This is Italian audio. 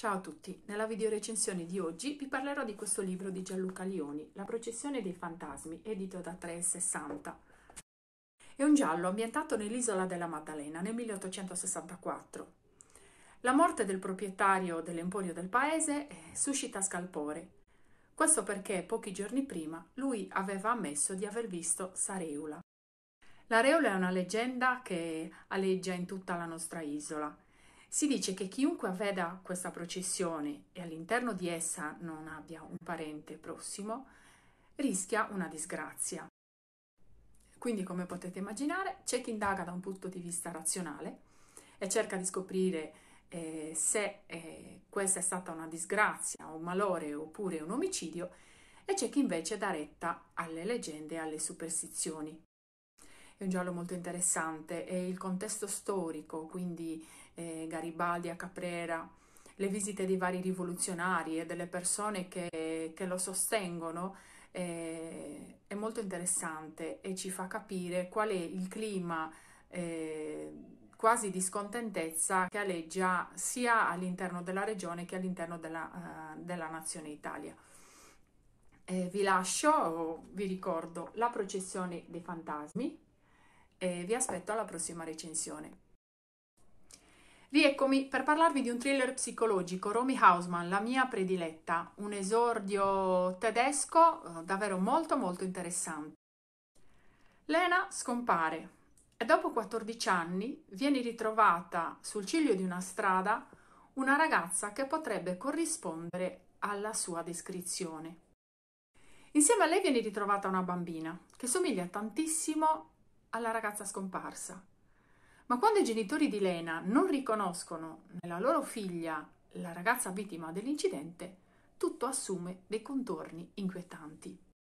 Ciao a tutti, nella videorecensione di oggi vi parlerò di questo libro di Gianluca Lioni, La processione dei fantasmi, edito da 360. È un giallo ambientato nell'isola della Maddalena nel 1864. La morte del proprietario dell'emporio del paese eh, suscita scalpore. Questo perché pochi giorni prima lui aveva ammesso di aver visto Sareula. L'areola è una leggenda che alleggia in tutta la nostra isola si dice che chiunque veda questa processione e all'interno di essa non abbia un parente prossimo rischia una disgrazia. Quindi, come potete immaginare, c'è chi indaga da un punto di vista razionale e cerca di scoprire eh, se eh, questa è stata una disgrazia, un malore oppure un omicidio, e c'è chi invece dà retta alle leggende e alle superstizioni è un giallo molto interessante e il contesto storico, quindi eh, Garibaldi a Caprera, le visite dei vari rivoluzionari e delle persone che, che lo sostengono eh, è molto interessante e ci fa capire qual è il clima eh, quasi di scontentezza che aleggia sia all'interno della regione che all'interno della, uh, della nazione Italia. Eh, vi lascio, vi ricordo, la processione dei fantasmi e vi aspetto alla prossima recensione. Rieccomi per parlarvi di un thriller psicologico, Romy Hausmann, la mia prediletta, un esordio tedesco eh, davvero molto molto interessante. Lena scompare e dopo 14 anni viene ritrovata sul ciglio di una strada una ragazza che potrebbe corrispondere alla sua descrizione. Insieme a lei viene ritrovata una bambina che somiglia tantissimo alla ragazza scomparsa. Ma quando i genitori di Lena non riconoscono nella loro figlia la ragazza vittima dell'incidente, tutto assume dei contorni inquietanti.